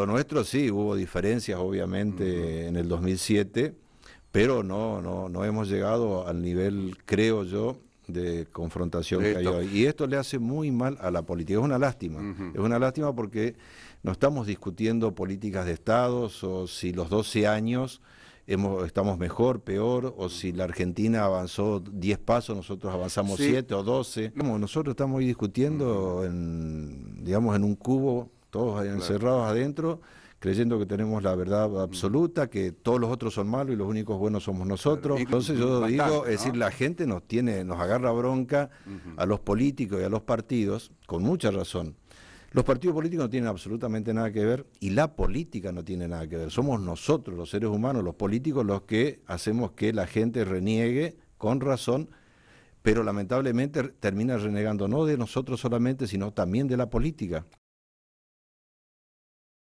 Lo nuestro sí, hubo diferencias obviamente en el 2007, pero no, no, hemos llegado al nivel, creo yo, de confrontación que hay hoy. Y esto le hace muy mal a la política. Es una lástima. Es una lástima porque no estamos discutiendo políticas de estados o si los 12 años hemos, estamos mejor, peor, o si la Argentina avanzó 10 pasos, nosotros avanzamos 7 o 12. nosotros estamos hoy discutiendo, digamos, en un cubo todos encerrados adentro, creyendo que tenemos la verdad mm. absoluta, que todos los otros son malos y los únicos buenos somos nosotros. Entonces yo digo, es decir, la gente nos tiene, nos agarra bronca a los políticos y a los partidos, con mucha razón. Los partidos políticos no tienen absolutamente nada que ver y la política no tiene nada que ver. Somos nosotros, los seres humanos, los políticos, los que hacemos que la gente reniegue con razón, pero lamentablemente termina renegando no de nosotros solamente, sino también de la política.